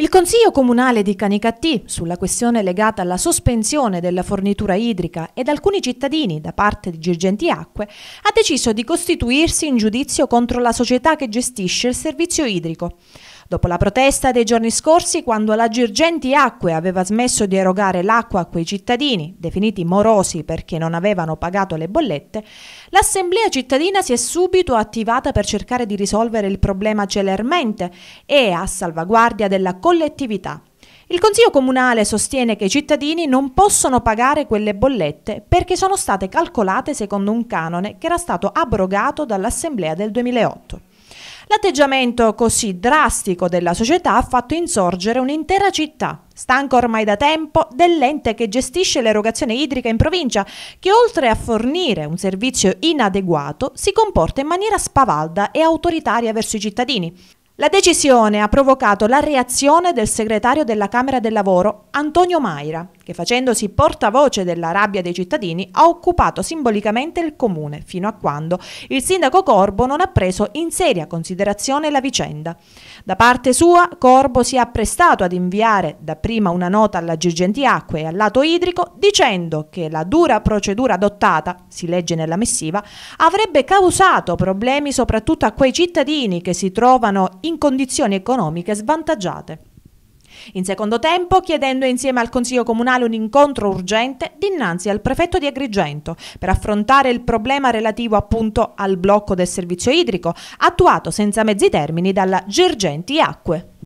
Il Consiglio Comunale di Canicattì, sulla questione legata alla sospensione della fornitura idrica ed alcuni cittadini da parte di Girgenti Acque, ha deciso di costituirsi in giudizio contro la società che gestisce il servizio idrico. Dopo la protesta dei giorni scorsi, quando la Girgenti Acque aveva smesso di erogare l'acqua a quei cittadini, definiti morosi perché non avevano pagato le bollette, l'Assemblea cittadina si è subito attivata per cercare di risolvere il problema celermente e a salvaguardia della collettività. Il Consiglio Comunale sostiene che i cittadini non possono pagare quelle bollette perché sono state calcolate secondo un canone che era stato abrogato dall'Assemblea del 2008. L'atteggiamento così drastico della società ha fatto insorgere un'intera città, stanca ormai da tempo dell'ente che gestisce l'erogazione idrica in provincia, che oltre a fornire un servizio inadeguato si comporta in maniera spavalda e autoritaria verso i cittadini. La decisione ha provocato la reazione del segretario della Camera del Lavoro, Antonio Maira, che facendosi portavoce della rabbia dei cittadini ha occupato simbolicamente il comune, fino a quando il sindaco Corbo non ha preso in seria considerazione la vicenda. Da parte sua, Corbo si è apprestato ad inviare dapprima una nota alla Girgentiacque e al lato idrico dicendo che la dura procedura adottata, si legge nella missiva, avrebbe causato problemi soprattutto a quei cittadini che si trovano in in condizioni economiche svantaggiate. In secondo tempo, chiedendo insieme al Consiglio Comunale un incontro urgente dinanzi al prefetto di Agrigento per affrontare il problema relativo appunto al blocco del servizio idrico attuato senza mezzi termini dalla Girgenti Acque.